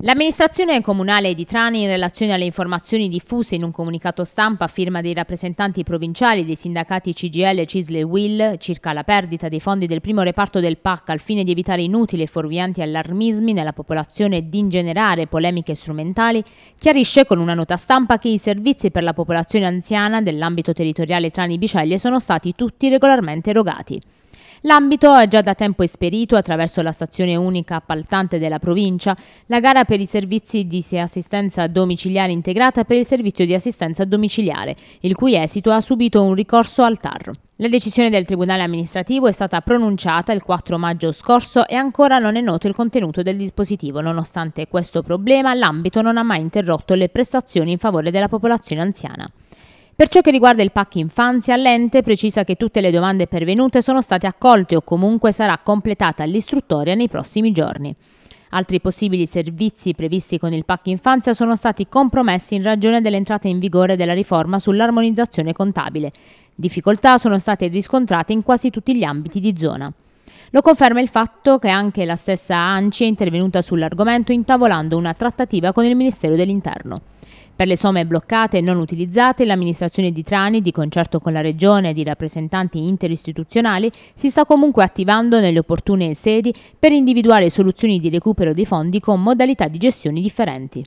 L'amministrazione comunale di Trani in relazione alle informazioni diffuse in un comunicato stampa a firma dei rappresentanti provinciali dei sindacati CGL, Cisle e Will circa la perdita dei fondi del primo reparto del PAC al fine di evitare inutili e fuorvianti allarmismi nella popolazione e di ingenerare polemiche strumentali, chiarisce con una nota stampa che i servizi per la popolazione anziana dell'ambito territoriale Trani-Biceglie sono stati tutti regolarmente erogati. L'ambito è già da tempo esperito attraverso la stazione unica appaltante della provincia, la gara per i servizi di assistenza domiciliare integrata per il servizio di assistenza domiciliare, il cui esito ha subito un ricorso al TAR. La decisione del Tribunale amministrativo è stata pronunciata il 4 maggio scorso e ancora non è noto il contenuto del dispositivo. Nonostante questo problema, l'ambito non ha mai interrotto le prestazioni in favore della popolazione anziana. Per ciò che riguarda il PAC infanzia, l'ente precisa che tutte le domande pervenute sono state accolte o comunque sarà completata l'istruttoria nei prossimi giorni. Altri possibili servizi previsti con il PAC infanzia sono stati compromessi in ragione dell'entrata in vigore della riforma sull'armonizzazione contabile. Difficoltà sono state riscontrate in quasi tutti gli ambiti di zona. Lo conferma il fatto che anche la stessa ANCI è intervenuta sull'argomento intavolando una trattativa con il Ministero dell'Interno. Per le somme bloccate e non utilizzate, l'amministrazione di Trani, di concerto con la Regione ed i rappresentanti interistituzionali, si sta comunque attivando nelle opportune sedi per individuare soluzioni di recupero dei fondi con modalità di gestione differenti.